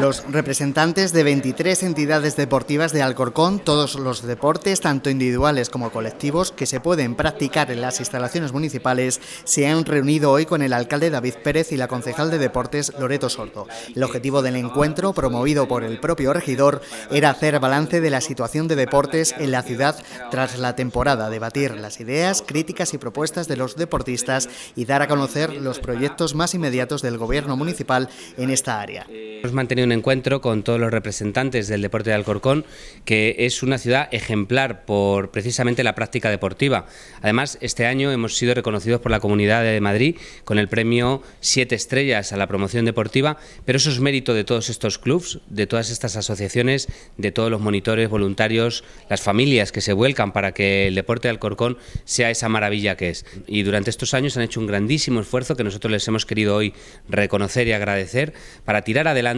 Los representantes de 23 entidades deportivas de Alcorcón, todos los deportes, tanto individuales como colectivos, que se pueden practicar en las instalaciones municipales, se han reunido hoy con el alcalde David Pérez y la concejal de deportes Loreto Sordo. El objetivo del encuentro, promovido por el propio regidor, era hacer balance de la situación de deportes en la ciudad tras la temporada, debatir las ideas, críticas y propuestas de los deportistas y dar a conocer los proyectos más inmediatos del gobierno municipal en esta área. Hemos mantenido un encuentro con todos los representantes del deporte de Alcorcón, que es una ciudad ejemplar por precisamente la práctica deportiva. Además, este año hemos sido reconocidos por la Comunidad de Madrid con el premio Siete Estrellas a la promoción deportiva, pero eso es mérito de todos estos clubs, de todas estas asociaciones, de todos los monitores, voluntarios, las familias que se vuelcan para que el deporte de Alcorcón sea esa maravilla que es. Y durante estos años han hecho un grandísimo esfuerzo que nosotros les hemos querido hoy reconocer y agradecer para tirar adelante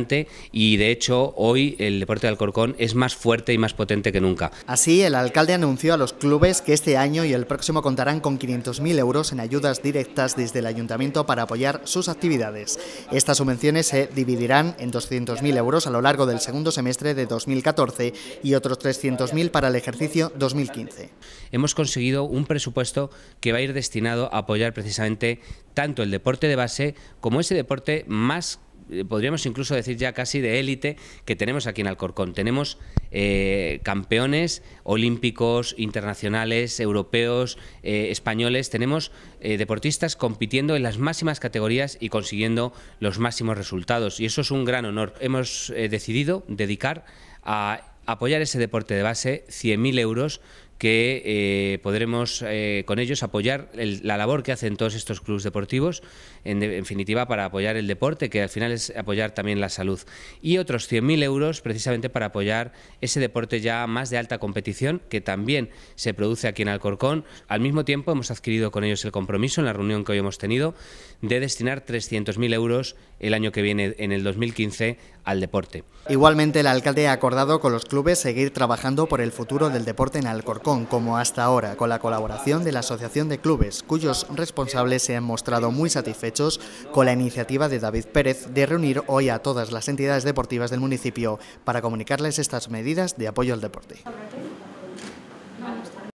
y de hecho hoy el deporte de Alcorcón es más fuerte y más potente que nunca. Así, el alcalde anunció a los clubes que este año y el próximo contarán con 500.000 euros en ayudas directas desde el ayuntamiento para apoyar sus actividades. Estas subvenciones se dividirán en 200.000 euros a lo largo del segundo semestre de 2014 y otros 300.000 para el ejercicio 2015. Hemos conseguido un presupuesto que va a ir destinado a apoyar precisamente tanto el deporte de base como ese deporte más eh, podríamos incluso decir ya casi de élite que tenemos aquí en Alcorcón. Tenemos eh, campeones olímpicos, internacionales, europeos, eh, españoles. Tenemos deportistas compitiendo en las máximas categorías y consiguiendo los máximos resultados. Y eso es un gran honor. Hemos decidido dedicar a apoyar ese deporte de base 100.000 euros que eh, podremos eh, con ellos apoyar la labor que hacen todos estos clubes deportivos, en definitiva para apoyar el deporte, que al final es apoyar también la salud, y otros 100.000 euros precisamente para apoyar ese deporte ya más de alta competición, que también se produce aquí en Alcorcón. Al mismo tiempo hemos adquirido con ellos el compromiso, en la reunión que hoy hemos tenido, de destinar 300.000 euros el año que viene, en el 2015, al deporte. Igualmente, el alcalde ha acordado con los clubes seguir trabajando por el futuro del deporte en Alcorcón como hasta ahora, con la colaboración de la Asociación de Clubes, cuyos responsables se han mostrado muy satisfechos con la iniciativa de David Pérez de reunir hoy a todas las entidades deportivas del municipio para comunicarles estas medidas de apoyo al deporte.